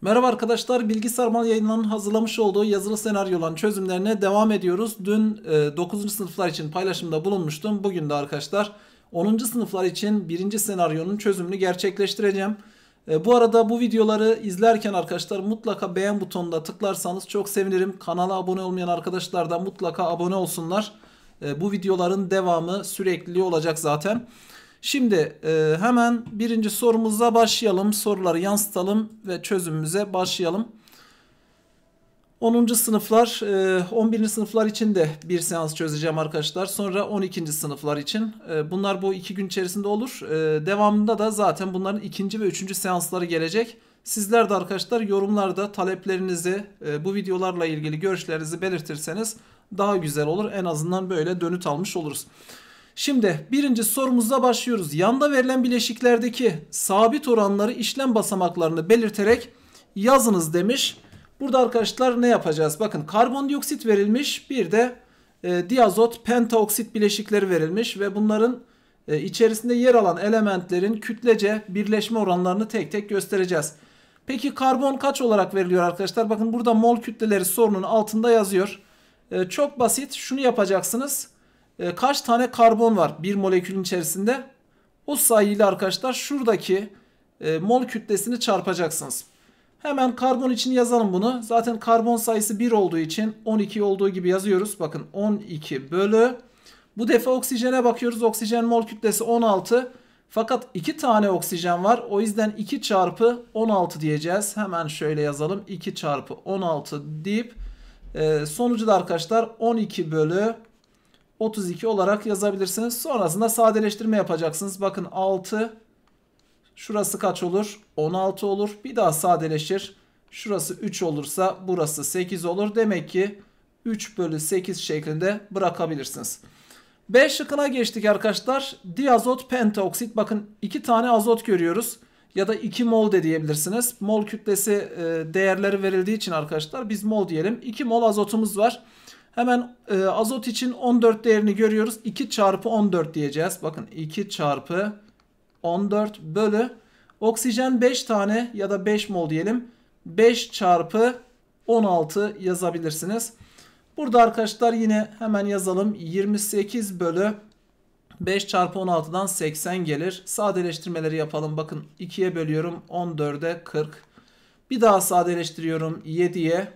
Merhaba arkadaşlar, Bilgi Mal yayınlarının hazırlamış olduğu yazılı senaryoların çözümlerine devam ediyoruz. Dün 9. E, sınıflar için paylaşımda bulunmuştum. Bugün de arkadaşlar 10. sınıflar için 1. senaryonun çözümünü gerçekleştireceğim. E, bu arada bu videoları izlerken arkadaşlar mutlaka beğen butonuna tıklarsanız çok sevinirim. Kanala abone olmayan arkadaşlar da mutlaka abone olsunlar. E, bu videoların devamı sürekli olacak zaten. Evet. Şimdi e, hemen birinci sorumuza başlayalım. Soruları yansıtalım ve çözümümüze başlayalım. 10. sınıflar, 11. E, sınıflar için de bir seans çözeceğim arkadaşlar. Sonra 12. sınıflar için. E, bunlar bu iki gün içerisinde olur. E, devamında da zaten bunların ikinci ve üçüncü seansları gelecek. Sizler de arkadaşlar yorumlarda taleplerinizi, bu videolarla ilgili görüşlerinizi belirtirseniz daha güzel olur. En azından böyle dönüt almış oluruz. Şimdi birinci sorumuzla başlıyoruz. Yanda verilen bileşiklerdeki sabit oranları işlem basamaklarını belirterek yazınız demiş. Burada arkadaşlar ne yapacağız? Bakın karbondioksit verilmiş bir de e, diazot pentaoksit bileşikleri verilmiş ve bunların e, içerisinde yer alan elementlerin kütlece birleşme oranlarını tek tek göstereceğiz. Peki karbon kaç olarak veriliyor arkadaşlar? Bakın burada mol kütleleri sorunun altında yazıyor. E, çok basit şunu yapacaksınız. E, kaç tane karbon var bir molekülün içerisinde? O sayıyla arkadaşlar şuradaki e, mol kütlesini çarpacaksınız. Hemen karbon için yazalım bunu. Zaten karbon sayısı 1 olduğu için 12 olduğu gibi yazıyoruz. Bakın 12 bölü. Bu defa oksijene bakıyoruz. Oksijen mol kütlesi 16. Fakat 2 tane oksijen var. O yüzden 2 çarpı 16 diyeceğiz. Hemen şöyle yazalım. 2 çarpı 16 deyip e, sonucu da arkadaşlar 12 bölü 32 olarak yazabilirsiniz. Sonrasında sadeleştirme yapacaksınız. Bakın 6 şurası kaç olur? 16 olur. Bir daha sadeleşir. Şurası 3 olursa burası 8 olur. Demek ki 3 bölü 8 şeklinde bırakabilirsiniz. B şıkkına geçtik arkadaşlar. Diazot pentoksit. Bakın 2 tane azot görüyoruz. Ya da 2 mol de diyebilirsiniz. Mol kütlesi e, değerleri verildiği için arkadaşlar biz mol diyelim. 2 mol azotumuz var. Hemen e, azot için 14 değerini görüyoruz. 2 çarpı 14 diyeceğiz. Bakın 2 çarpı 14 bölü oksijen 5 tane ya da 5 mol diyelim. 5 çarpı 16 yazabilirsiniz. Burada arkadaşlar yine hemen yazalım. 28 bölü 5 çarpı 16'dan 80 gelir. Sadeleştirmeleri yapalım. Bakın 2'ye bölüyorum. 14'e 40. Bir daha sadeleştiriyorum. 7'ye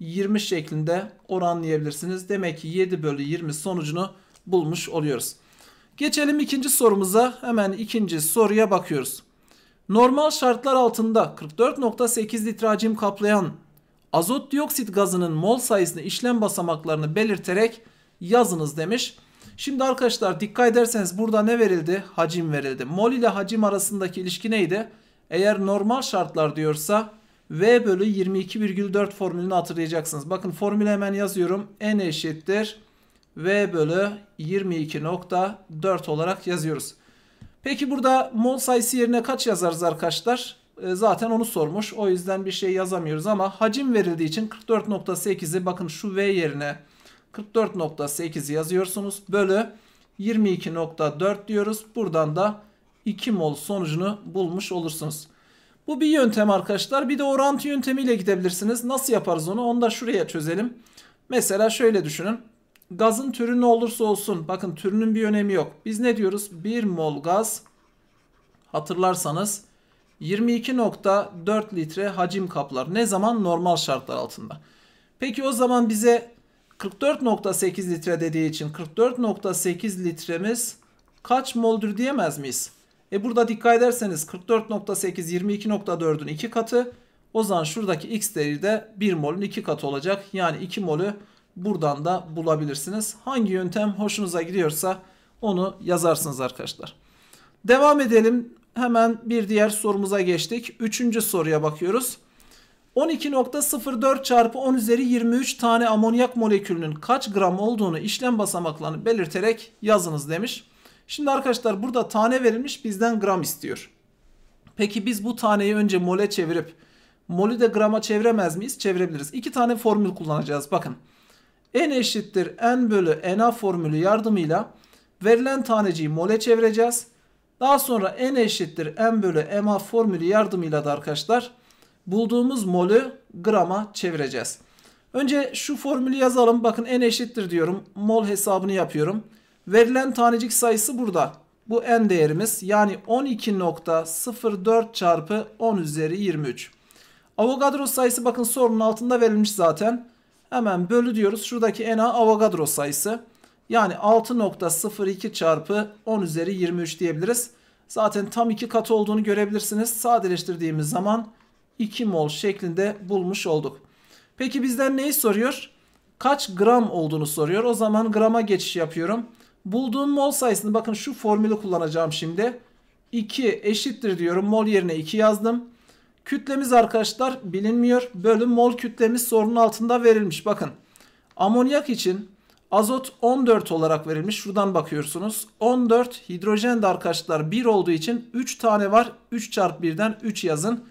20 şeklinde oranlayabilirsiniz. Demek ki 7 bölü 20 sonucunu bulmuş oluyoruz. Geçelim ikinci sorumuza. Hemen ikinci soruya bakıyoruz. Normal şartlar altında 44.8 litre hacim kaplayan azot dioksit gazının mol sayısını işlem basamaklarını belirterek yazınız demiş. Şimdi arkadaşlar dikkat ederseniz burada ne verildi? Hacim verildi. Mol ile hacim arasındaki ilişki neydi? Eğer normal şartlar diyorsa V bölü 22,4 formülünü hatırlayacaksınız. Bakın formülü hemen yazıyorum. N eşittir V bölü 22.4 olarak yazıyoruz. Peki burada mol sayısı yerine kaç yazarız arkadaşlar? E, zaten onu sormuş. O yüzden bir şey yazamıyoruz ama hacim verildiği için 44.8'i bakın şu V yerine 44.8'i yazıyorsunuz. Bölü 22.4 diyoruz. Buradan da 2 mol sonucunu bulmuş olursunuz. Bu bir yöntem arkadaşlar. Bir de orantı yöntemiyle gidebilirsiniz. Nasıl yaparız onu? Onu da şuraya çözelim. Mesela şöyle düşünün. Gazın türü ne olursa olsun. Bakın türünün bir önemi yok. Biz ne diyoruz? 1 mol gaz hatırlarsanız 22.4 litre hacim kaplar. Ne zaman? Normal şartlar altında. Peki o zaman bize 44.8 litre dediği için 44.8 litremiz kaç moldur diyemez miyiz? E burada dikkat ederseniz 44.8 22.4'ün 2 katı. O zaman şuradaki x değeri de 1 mol'ün 2 katı olacak. Yani 2 mol'ü buradan da bulabilirsiniz. Hangi yöntem hoşunuza gidiyorsa onu yazarsınız arkadaşlar. Devam edelim. Hemen bir diğer sorumuza geçtik. Üçüncü soruya bakıyoruz. 12.04 çarpı 10 üzeri 23 tane amonyak molekülünün kaç gram olduğunu işlem basamaklarını belirterek yazınız demiş. Şimdi arkadaşlar burada tane verilmiş bizden gram istiyor. Peki biz bu taneyi önce mole çevirip molü de grama çeviremez miyiz? Çevirebiliriz. İki tane formül kullanacağız bakın. N eşittir N bölü NA formülü yardımıyla verilen taneciyi mole çevireceğiz. Daha sonra N eşittir n bölü MA formülü yardımıyla da arkadaşlar bulduğumuz molü grama çevireceğiz. Önce şu formülü yazalım. Bakın N eşittir diyorum. Mol hesabını yapıyorum. Verilen tanecik sayısı burada. Bu n değerimiz yani 12.04 çarpı 10 üzeri 23. Avogadro sayısı bakın sorunun altında verilmiş zaten. Hemen bölü diyoruz. Şuradaki na Avogadro sayısı. Yani 6.02 çarpı 10 üzeri 23 diyebiliriz. Zaten tam iki katı olduğunu görebilirsiniz. Sadeleştirdiğimiz zaman 2 mol şeklinde bulmuş olduk. Peki bizden neyi soruyor? Kaç gram olduğunu soruyor. O zaman grama geçiş yapıyorum. Bulduğum mol sayısını bakın şu formülü kullanacağım şimdi. 2 eşittir diyorum. Mol yerine 2 yazdım. Kütlemiz arkadaşlar bilinmiyor. Bölüm mol kütlemiz sorunun altında verilmiş. Bakın amonyak için azot 14 olarak verilmiş. Şuradan bakıyorsunuz. 14 hidrojen de arkadaşlar 1 olduğu için 3 tane var. 3 çarpı 1'den 3 yazın.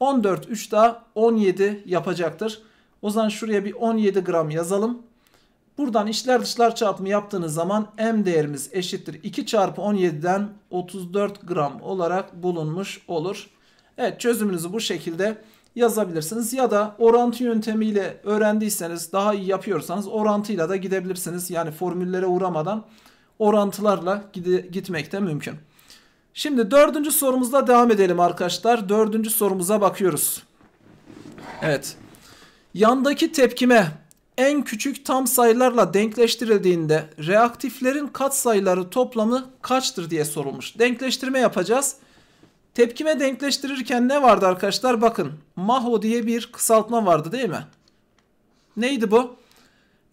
14 3 daha 17 yapacaktır. O zaman şuraya bir 17 gram yazalım. Buradan içler dışlar çarpımı yaptığınız zaman M değerimiz eşittir 2 çarpı 17'den 34 gram olarak bulunmuş olur. Evet çözümünüzü bu şekilde yazabilirsiniz. Ya da orantı yöntemiyle öğrendiyseniz daha iyi yapıyorsanız orantıyla da gidebilirsiniz. Yani formüllere uğramadan orantılarla gitmek de mümkün. Şimdi dördüncü sorumuzla devam edelim arkadaşlar. Dördüncü sorumuza bakıyoruz. Evet. Yandaki tepkime en küçük tam sayılarla denkleştirildiğinde reaktiflerin katsayıları toplamı kaçtır diye sorulmuş. Denkleştirme yapacağız. Tepkime denkleştirirken ne vardı arkadaşlar? Bakın MAHO diye bir kısaltma vardı değil mi? Neydi bu?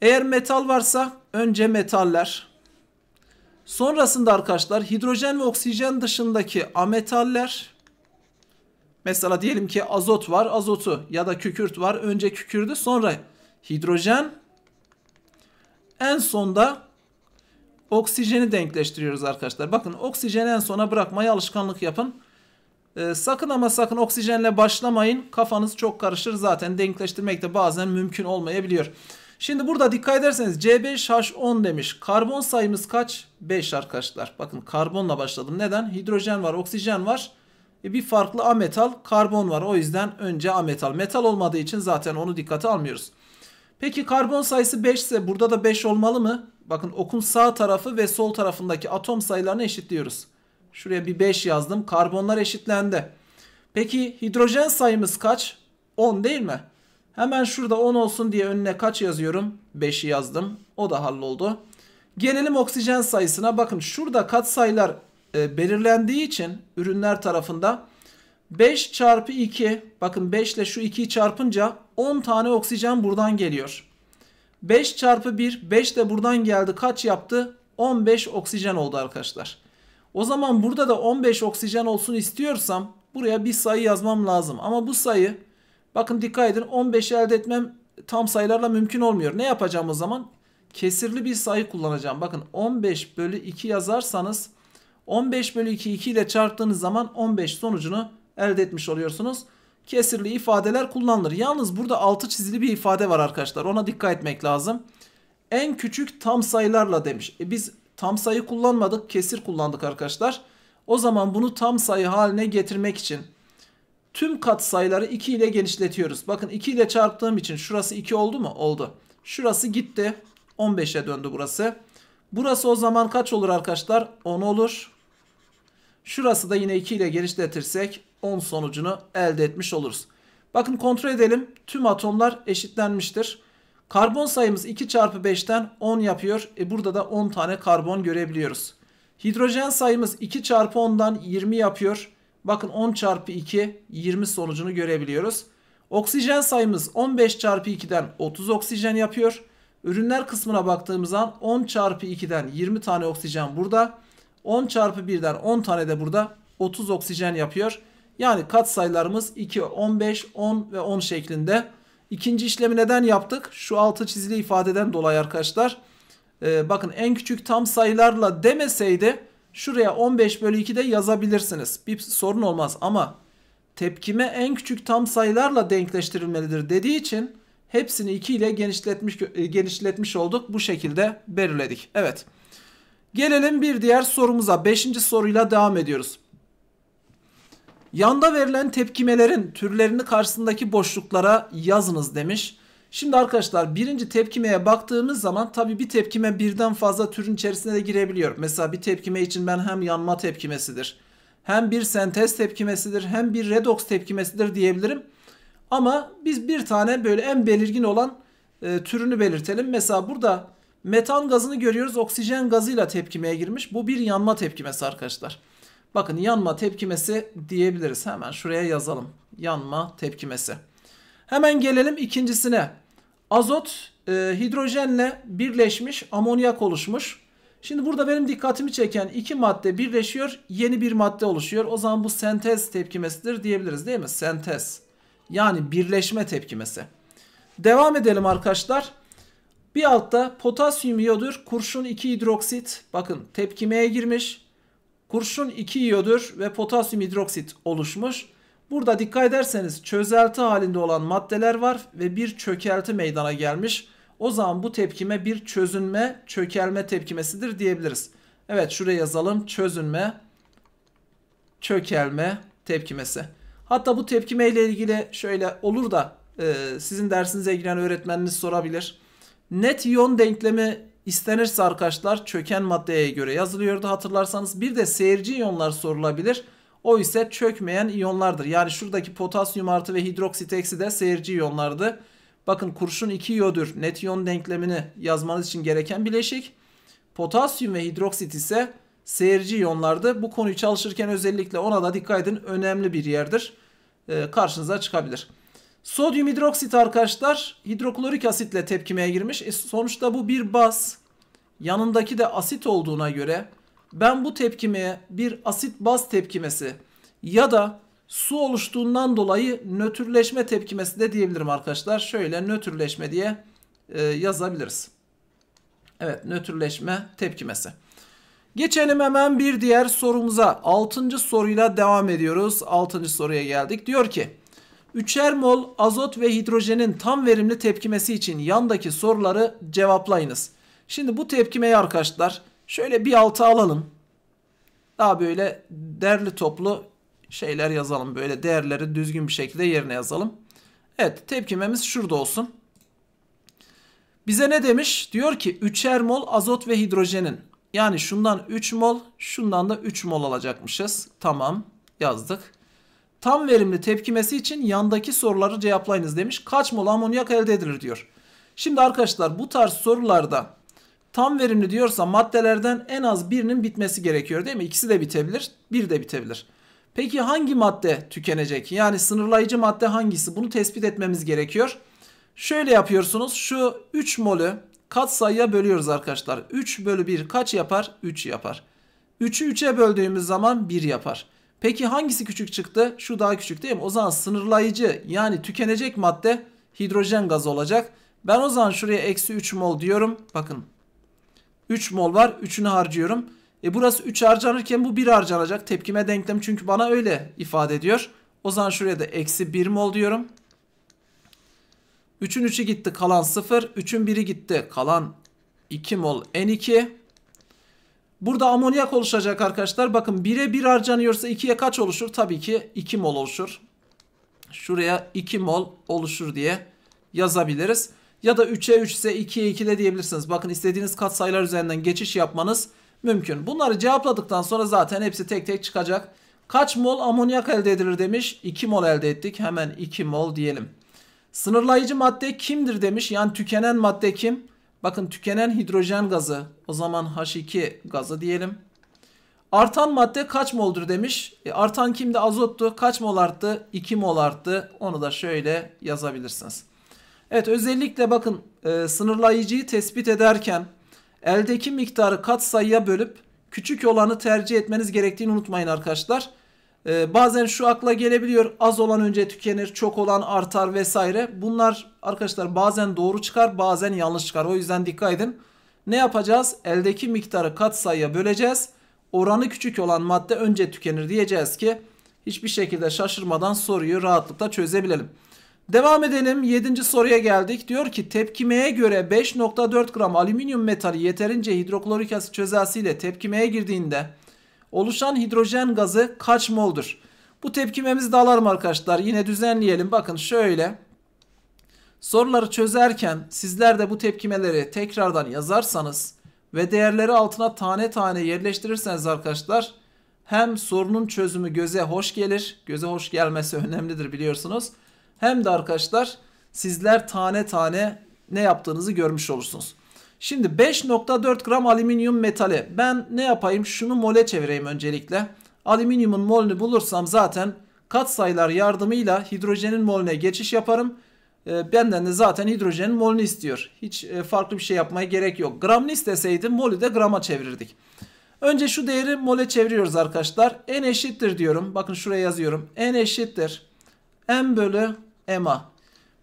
Eğer metal varsa önce metaller. Sonrasında arkadaşlar hidrojen ve oksijen dışındaki ametaller. Mesela diyelim ki azot var azotu ya da kükürt var. Önce kükürdü sonra hidrojen. En sonda oksijeni denkleştiriyoruz arkadaşlar. Bakın oksijeni en sona bırakmaya alışkanlık yapın. Ee, sakın ama sakın oksijenle başlamayın. Kafanız çok karışır zaten denkleştirmek de bazen mümkün olmayabiliyor. Şimdi burada dikkat ederseniz C5H10 demiş. Karbon sayımız kaç? 5 arkadaşlar. Bakın karbonla başladım. Neden? Hidrojen var, oksijen var. E bir farklı ametal, karbon var. O yüzden önce ametal. Metal olmadığı için zaten onu dikkate almıyoruz. Peki karbon sayısı 5 ise burada da 5 olmalı mı? Bakın okun sağ tarafı ve sol tarafındaki atom sayılarını eşitliyoruz. Şuraya bir 5 yazdım. Karbonlar eşitlendi. Peki hidrojen sayımız kaç? 10 değil mi? Hemen şurada 10 olsun diye önüne kaç yazıyorum? 5'i yazdım. O da halloldu. Gelelim oksijen sayısına. Bakın şurada katsayılar e, belirlendiği için ürünler tarafında 5 çarpı 2 bakın 5 ile şu 2'yi çarpınca 10 tane oksijen buradan geliyor. 5 çarpı 1 5 de buradan geldi kaç yaptı? 15 oksijen oldu arkadaşlar. O zaman burada da 15 oksijen olsun istiyorsam buraya bir sayı yazmam lazım. Ama bu sayı bakın dikkat edin 15 elde etmem tam sayılarla mümkün olmuyor. Ne yapacağım o zaman? Kesirli bir sayı kullanacağım. Bakın 15 bölü 2 yazarsanız 15 bölü 2 2 ile çarptığınız zaman 15 sonucunu elde etmiş oluyorsunuz. Kesirli ifadeler kullanılır. Yalnız burada altı çizili bir ifade var arkadaşlar. Ona dikkat etmek lazım. En küçük tam sayılarla demiş. E biz tam sayı kullanmadık. Kesir kullandık arkadaşlar. O zaman bunu tam sayı haline getirmek için tüm kat sayıları 2 ile genişletiyoruz. Bakın 2 ile çarptığım için şurası 2 oldu mu? Oldu. Şurası gitti. 15'e döndü burası. Burası o zaman kaç olur arkadaşlar? 10 olur. Şurası da yine 2 ile genişletirsek 10 sonucunu elde etmiş oluruz. Bakın kontrol edelim. Tüm atomlar eşitlenmiştir. Karbon sayımız 2 çarpı 5'ten 10 yapıyor. E burada da 10 tane karbon görebiliyoruz. Hidrojen sayımız 2 çarpı 10'dan 20 yapıyor. Bakın 10 çarpı 2 20 sonucunu görebiliyoruz. Oksijen sayımız 15 çarpı 2'den 30 oksijen yapıyor. Ürünler kısmına baktığımızda 10 çarpı 2'den 20 tane oksijen burada. 10 çarpı 1'den 10 tane de burada 30 oksijen yapıyor. Yani katsayılarımız 2, 15, 10 ve 10 şeklinde. İkinci işlemi neden yaptık? Şu altı çizili ifadeden dolayı arkadaşlar. Ee, bakın en küçük tam sayılarla demeseydi şuraya 15 bölü 2 de yazabilirsiniz. Bir sorun olmaz ama tepkime en küçük tam sayılarla denkleştirilmelidir dediği için hepsini 2 ile genişletmiş, e, genişletmiş olduk. Bu şekilde belirledik. Evet. Gelelim bir diğer sorumuza. Beşinci soruyla devam ediyoruz. Yanda verilen tepkimelerin türlerini karşısındaki boşluklara yazınız demiş. Şimdi arkadaşlar birinci tepkimeye baktığımız zaman tabi bir tepkime birden fazla türün içerisine de girebiliyor. Mesela bir tepkime için ben hem yanma tepkimesidir, hem bir sentez tepkimesidir, hem bir redox tepkimesidir diyebilirim. Ama biz bir tane böyle en belirgin olan e, türünü belirtelim. Mesela burada metan gazını görüyoruz oksijen gazıyla tepkimeye girmiş. Bu bir yanma tepkimesi arkadaşlar. Bakın yanma tepkimesi diyebiliriz. Hemen şuraya yazalım. Yanma tepkimesi. Hemen gelelim ikincisine. Azot e, hidrojenle birleşmiş amonyak oluşmuş. Şimdi burada benim dikkatimi çeken iki madde birleşiyor. Yeni bir madde oluşuyor. O zaman bu sentez tepkimesidir diyebiliriz değil mi? Sentez. Yani birleşme tepkimesi. Devam edelim arkadaşlar. Bir altta potasyum iyodür kurşun 2 hidroksit. Bakın tepkimeye girmiş. Kurşun 2 iyodür ve potasyum hidroksit oluşmuş. Burada dikkat ederseniz çözelti halinde olan maddeler var ve bir çökelti meydana gelmiş. O zaman bu tepkime bir çözünme, çökelme tepkimesidir diyebiliriz. Evet şuraya yazalım çözünme, çökelme tepkimesi. Hatta bu tepkime ile ilgili şöyle olur da e, sizin dersinize giren öğretmeniniz sorabilir. Net iyon denklemi İstenirse arkadaşlar çöken maddeye göre yazılıyordu hatırlarsanız. Bir de seyirci iyonlar sorulabilir. O ise çökmeyen iyonlardır. Yani şuradaki potasyum artı ve hidroksit eksi de seyirci iyonlardı. Bakın kurşun 2 iyodür. Net iyon denklemini yazmanız için gereken bileşik. Potasyum ve hidroksit ise seyirci iyonlardı. Bu konuyu çalışırken özellikle ona da dikkat edin. Önemli bir yerdir. Ee, karşınıza çıkabilir. Sodyum hidroksit arkadaşlar hidroklorik asitle tepkimeye girmiş. E sonuçta bu bir baz. Yanındaki de asit olduğuna göre ben bu tepkimeye bir asit baz tepkimesi ya da su oluştuğundan dolayı nötrleşme tepkimesi de diyebilirim arkadaşlar. Şöyle nötrleşme diye e, yazabiliriz. Evet nötrleşme tepkimesi. Geçelim hemen bir diğer sorumuza. Altıncı soruyla devam ediyoruz. Altıncı soruya geldik. Diyor ki 3'er mol azot ve hidrojenin tam verimli tepkimesi için yandaki soruları cevaplayınız. Şimdi bu tepkimeyi arkadaşlar şöyle bir alta alalım. Daha böyle derli toplu şeyler yazalım. Böyle değerleri düzgün bir şekilde yerine yazalım. Evet tepkimemiz şurada olsun. Bize ne demiş? Diyor ki 3'er mol azot ve hidrojenin. Yani şundan 3 mol, şundan da 3 mol alacakmışız. Tamam yazdık tam verimli tepkimesi için yandaki soruları cevaplayınız demiş. Kaç mol amonyak elde edilir diyor. Şimdi arkadaşlar bu tarz sorularda tam verimli diyorsa maddelerden en az birinin bitmesi gerekiyor değil mi? İkisi de bitebilir, bir de bitebilir. Peki hangi madde tükenecek? Yani sınırlayıcı madde hangisi? Bunu tespit etmemiz gerekiyor. Şöyle yapıyorsunuz. Şu 3 molü katsayıya bölüyoruz arkadaşlar. 3 bölü 1 kaç yapar? 3 yapar. 3'ü 3'e böldüğümüz zaman 1 yapar. Peki hangisi küçük çıktı? Şu daha küçük değil mi? O zaman sınırlayıcı yani tükenecek madde hidrojen gazı olacak. Ben o zaman şuraya eksi 3 mol diyorum. Bakın 3 mol var 3'ünü harcıyorum. E burası 3 harcanırken bu 1 harcanacak. Tepkime denklem çünkü bana öyle ifade ediyor. O zaman şuraya da eksi 1 mol diyorum. 3'ün 3'ü gitti kalan 0. 3'ün 1'i gitti kalan 2 mol N2. Burada amonyak oluşacak arkadaşlar. Bakın 1'e 1 harcanıyorsa 2'ye kaç oluşur? Tabii ki 2 mol oluşur. Şuraya 2 mol oluşur diye yazabiliriz. Ya da 3'e 3 ise 2'ye 2 de diyebilirsiniz. Bakın istediğiniz katsayılar üzerinden geçiş yapmanız mümkün. Bunları cevapladıktan sonra zaten hepsi tek tek çıkacak. Kaç mol amonyak elde edilir demiş. 2 mol elde ettik. Hemen 2 mol diyelim. Sınırlayıcı madde kimdir demiş. Yani tükenen madde kim? Bakın tükenen hidrojen gazı o zaman H2 gazı diyelim. Artan madde kaç moldur demiş. E, artan kimde azottu. Kaç mol arttı? 2 mol arttı. Onu da şöyle yazabilirsiniz. Evet özellikle bakın e, sınırlayıcıyı tespit ederken eldeki miktarı kat sayıya bölüp küçük olanı tercih etmeniz gerektiğini unutmayın arkadaşlar. Ee, bazen şu akla gelebiliyor az olan önce tükenir çok olan artar vesaire. Bunlar arkadaşlar bazen doğru çıkar bazen yanlış çıkar. O yüzden dikkat edin. Ne yapacağız? Eldeki miktarı katsayıya böleceğiz. Oranı küçük olan madde önce tükenir diyeceğiz ki hiçbir şekilde şaşırmadan soruyu rahatlıkla çözebilelim. Devam edelim 7. soruya geldik. Diyor ki tepkimeye göre 5.4 gram alüminyum metali yeterince hidroklorik asit çözelsiyle tepkimeye girdiğinde oluşan hidrojen gazı kaç moldur? Bu tepkimemizi de alalım arkadaşlar. Yine düzenleyelim. Bakın şöyle. Soruları çözerken sizler de bu tepkimeleri tekrardan yazarsanız ve değerleri altına tane tane yerleştirirseniz arkadaşlar hem sorunun çözümü göze hoş gelir. Göze hoş gelmesi önemlidir biliyorsunuz. Hem de arkadaşlar sizler tane tane ne yaptığınızı görmüş olursunuz. Şimdi 5.4 gram alüminyum metali ben ne yapayım şunu mole çevireyim öncelikle. Alüminyumun molünü bulursam zaten katsayılar yardımıyla hidrojenin molüne geçiş yaparım. E, benden de zaten hidrojenin molünü istiyor. Hiç e, farklı bir şey yapmaya gerek yok. Gramını isteseydi molü de grama çevirirdik. Önce şu değeri mole çeviriyoruz arkadaşlar. N eşittir diyorum. Bakın şuraya yazıyorum. N eşittir. M bölü MA.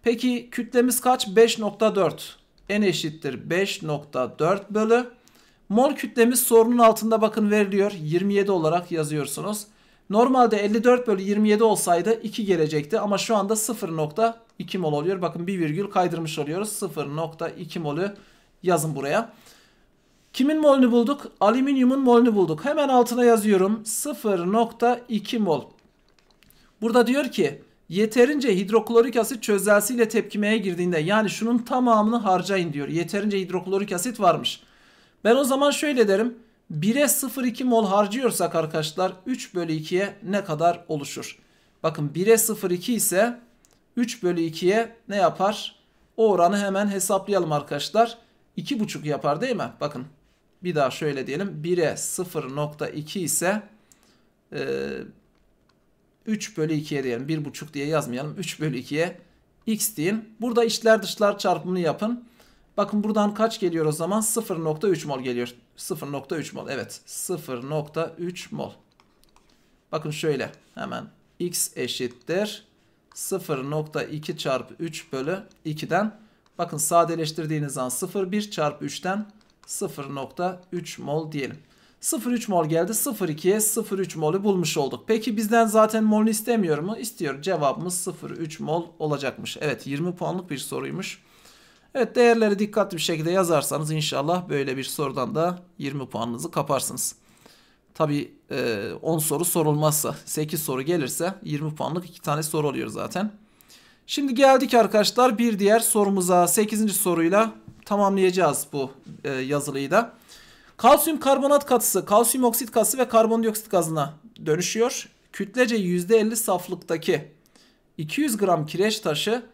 Peki kütlemiz kaç? 5.4 n eşittir 5.4 bölü. Mol kütlemiz sorunun altında bakın veriliyor. 27 olarak yazıyorsunuz. Normalde 54 bölü 27 olsaydı 2 gelecekti ama şu anda 0.2 mol oluyor. Bakın bir virgül kaydırmış oluyoruz. 0.2 molü yazın buraya. Kimin molünü bulduk? Alüminyumun molünü bulduk. Hemen altına yazıyorum. 0.2 mol. Burada diyor ki Yeterince hidroklorik asit çözelsiyle tepkimeye girdiğinde yani şunun tamamını harcayın diyor. Yeterince hidroklorik asit varmış. Ben o zaman şöyle derim. 1'e 0,2 mol harcıyorsak arkadaşlar 3 bölü 2'ye ne kadar oluşur? Bakın 1'e 0,2 ise 3 bölü 2'ye ne yapar? O oranı hemen hesaplayalım arkadaşlar. 2,5 yapar değil mi? Bakın bir daha şöyle diyelim. 1'e 0,2 ise... E, 3 bölü 2'ye diyelim. 1,5 diye yazmayalım. 3 bölü 2'ye x diyeyim. Burada içler dışlar çarpımını yapın. Bakın buradan kaç geliyor o zaman? 0.3 mol geliyor. 0.3 mol. Evet. 0.3 mol. Bakın şöyle. Hemen x eşittir. 0.2 çarpı 3 bölü 2'den. Bakın sadeleştirdiğiniz zaman 0.1 çarpı 3'ten 0.3 mol diyelim. 0.3 mol geldi. 0.2'ye 0.3 mol'u bulmuş olduk. Peki bizden zaten mol'u istemiyor mu? İstiyor. Cevabımız 0.3 mol olacakmış. Evet 20 puanlık bir soruymuş. Evet değerleri dikkatli bir şekilde yazarsanız inşallah böyle bir sorudan da 20 puanınızı kaparsınız. Tabi 10 e, soru sorulmazsa 8 soru gelirse 20 puanlık 2 tane soru oluyor zaten. Şimdi geldik arkadaşlar bir diğer sorumuza 8. soruyla tamamlayacağız bu e, yazılıyı da. Kalsiyum karbonat katısı, kalsiyum oksit katısı ve karbondioksit gazına dönüşüyor. Kütlece %50 saflıktaki 200 gram kireç taşı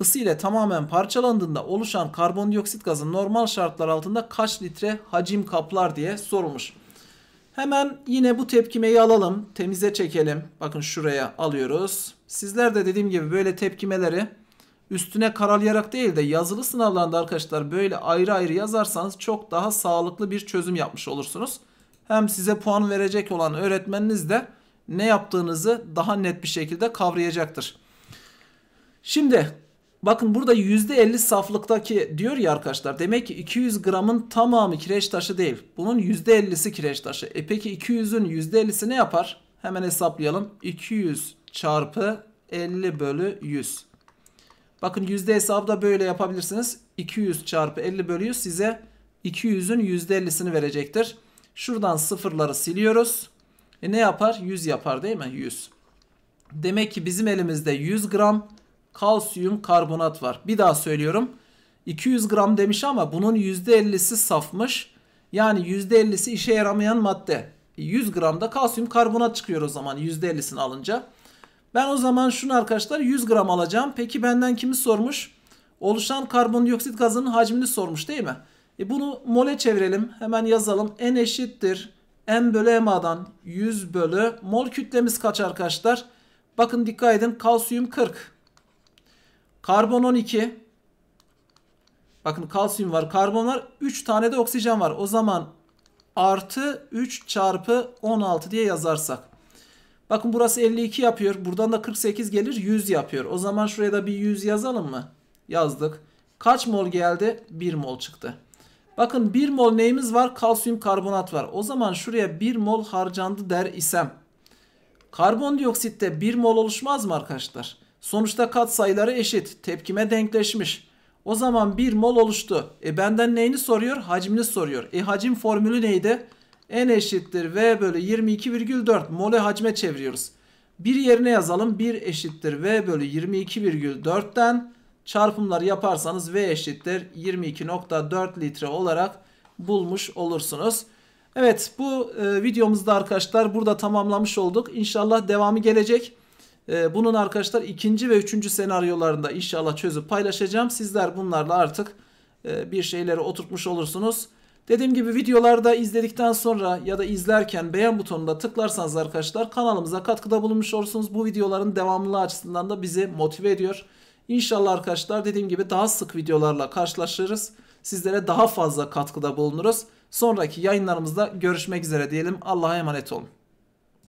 ısı ile tamamen parçalandığında oluşan karbondioksit gazı normal şartlar altında kaç litre hacim kaplar diye sorulmuş. Hemen yine bu tepkimeyi alalım. Temize çekelim. Bakın şuraya alıyoruz. Sizler de dediğim gibi böyle tepkimeleri üstüne karalayarak değil de yazılı sınavlarında arkadaşlar böyle ayrı ayrı yazarsanız çok daha sağlıklı bir çözüm yapmış olursunuz. Hem size puan verecek olan öğretmeniniz de ne yaptığınızı daha net bir şekilde kavrayacaktır. Şimdi bakın burada %50 saflıktaki diyor ya arkadaşlar demek ki 200 gramın tamamı kireç taşı değil. Bunun %50'si kireç taşı. E peki 200'ün %50'si ne yapar? Hemen hesaplayalım. 200 çarpı 50 bölü 100. Bakın yüzde hesabı da böyle yapabilirsiniz. 200 çarpı 50 bölü 100 size 200'ün %50'sini verecektir. Şuradan sıfırları siliyoruz. E ne yapar? 100 yapar değil mi? 100. Demek ki bizim elimizde 100 gram kalsiyum karbonat var. Bir daha söylüyorum. 200 gram demiş ama bunun %50'si safmış. Yani %50'si işe yaramayan madde. 100 e, gram da kalsiyum karbonat çıkıyor o zaman %50'sini alınca. Ben o zaman şunu arkadaşlar 100 gram alacağım. Peki benden kimi sormuş? Oluşan karbondioksit gazının hacmini sormuş değil mi? E bunu mole çevirelim. Hemen yazalım. N eşittir. M bölü MA'dan 100 bölü. Mol kütlemiz kaç arkadaşlar? Bakın dikkat edin. Kalsiyum 40. Karbon 12. Bakın kalsiyum var. Karbon var. 3 tane de oksijen var. O zaman artı 3 çarpı 16 diye yazarsak. Bakın burası 52 yapıyor. Buradan da 48 gelir 100 yapıyor. O zaman şuraya da bir 100 yazalım mı? Yazdık. Kaç mol geldi? 1 mol çıktı. Bakın 1 mol neyimiz var? Kalsiyum karbonat var. O zaman şuraya 1 mol harcandı der isem. Karbondioksitte 1 mol oluşmaz mı arkadaşlar? Sonuçta kat sayıları eşit. Tepkime denkleşmiş. O zaman 1 mol oluştu. E benden neyini soruyor? Hacmini soruyor. E hacim formülü neydi? N eşittir V bölü 22,4 mole hacme çeviriyoruz. Bir yerine yazalım. 1 eşittir V bölü 22,4'ten çarpımlar yaparsanız V eşittir 22,4 litre olarak bulmuş olursunuz. Evet bu e, videomuzda arkadaşlar burada tamamlamış olduk. İnşallah devamı gelecek. E, bunun arkadaşlar ikinci ve üçüncü senaryolarında inşallah çözüp paylaşacağım. Sizler bunlarla artık e, bir şeyleri oturtmuş olursunuz. Dediğim gibi videolarda izledikten sonra ya da izlerken beğen butonuna tıklarsanız arkadaşlar kanalımıza katkıda bulunmuş olursunuz. Bu videoların devamlılığı açısından da bizi motive ediyor. İnşallah arkadaşlar dediğim gibi daha sık videolarla karşılaşırız. Sizlere daha fazla katkıda bulunuruz. Sonraki yayınlarımızda görüşmek üzere diyelim. Allah'a emanet olun.